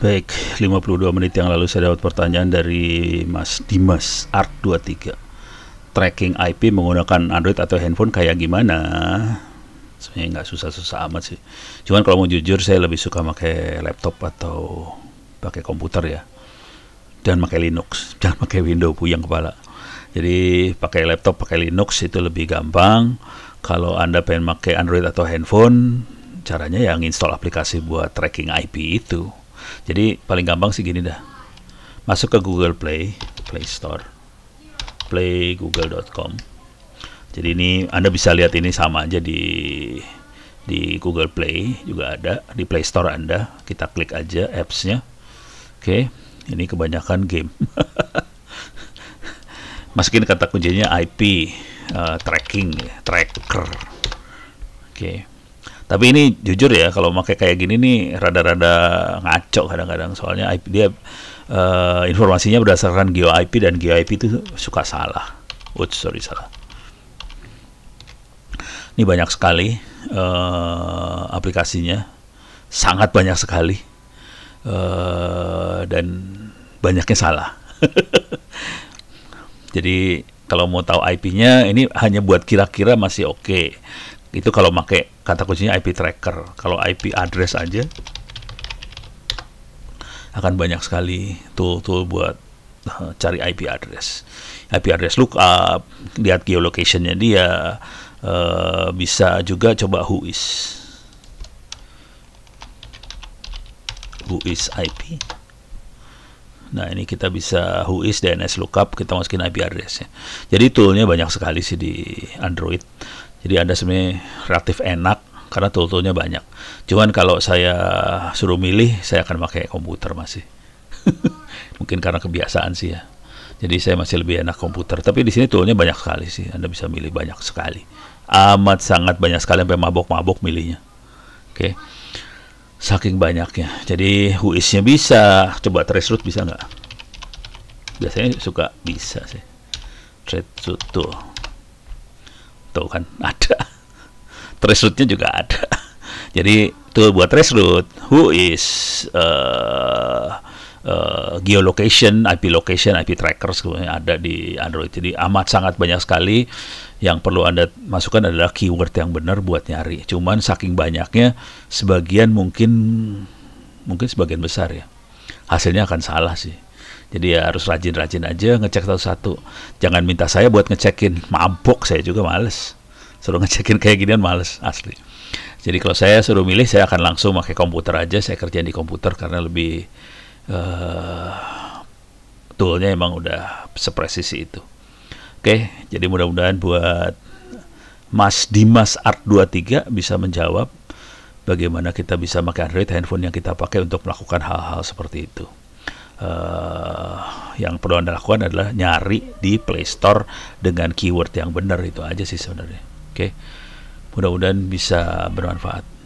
Baik, 52 menit yang lalu saya dapat pertanyaan dari Mas Dimas Art 23. Tracking IP menggunakan Android atau handphone kayak gimana? Sebenarnya nggak susah-susah amat sih. Cuman kalau mau jujur saya lebih suka pakai laptop atau pakai komputer ya. Dan pakai Linux, jangan pakai Windows puyang kepala. Jadi pakai laptop, pakai Linux itu lebih gampang. Kalau Anda pengen pakai Android atau handphone, caranya yang install aplikasi buat tracking IP itu jadi paling gampang sih gini dah masuk ke Google Play Play Store playgoogle.com jadi ini Anda bisa lihat ini sama aja di di Google Play juga ada di Play Store Anda kita klik aja apps-nya oke okay. ini kebanyakan game masukin kata kuncinya IP uh, eh, tracking tracker oke okay. Tapi ini jujur ya kalau pakai kayak gini nih rada-rada ngaco kadang-kadang soalnya IP dia uh, informasinya berdasarkan geo IP dan geo IP itu suka salah. Oh, sorry salah. Ini banyak sekali uh, aplikasinya, sangat banyak sekali uh, dan banyaknya salah. Jadi kalau mau tahu IP-nya ini hanya buat kira-kira masih oke. Okay. Itu kalau pakai kata kuncinya IP tracker. Kalau IP address aja akan banyak sekali tool-tool buat uh, cari IP address. IP address lookup, lihat geolocationnya dia, uh, bisa juga coba who is who is IP. Nah ini kita bisa who is DNS lookup, kita masukin IP address addressnya. Jadi toolnya banyak sekali sih di Android jadi anda sebenarnya relatif enak karena tool banyak cuman kalau saya suruh milih saya akan pakai komputer masih mungkin karena kebiasaan sih ya jadi saya masih lebih enak komputer tapi di sini toolnya banyak sekali sih anda bisa milih banyak sekali amat sangat banyak sekali sampai mabok-mabok milihnya oke okay. saking banyaknya jadi whois-nya bisa coba trace route bisa nggak biasanya suka bisa sih trade route tool tuh gitu kan ada route-nya juga ada jadi tuh buat threshold who is uh, uh, geolocation, IP location, IP trackers sebenarnya ada di Android. Jadi amat sangat banyak sekali yang perlu Anda masukkan adalah keyword yang benar buat nyari. Cuman saking banyaknya sebagian mungkin mungkin sebagian besar ya. Hasilnya akan salah sih. Jadi ya harus rajin-rajin aja ngecek satu-satu. Jangan minta saya buat ngecekin. Mabok saya juga males. Suruh ngecekin kayak ginian males asli. Jadi kalau saya suruh milih saya akan langsung pakai komputer aja. Saya kerjaan di komputer karena lebih uh, toolnya emang udah sepresisi itu. Oke, jadi mudah-mudahan buat Mas Dimas Art 23 bisa menjawab bagaimana kita bisa pakai Android handphone yang kita pakai untuk melakukan hal-hal seperti itu uh, yang perlu anda lakukan adalah nyari di Play Store dengan keyword yang benar itu aja sih sebenarnya. Oke, okay? mudah-mudahan bisa bermanfaat.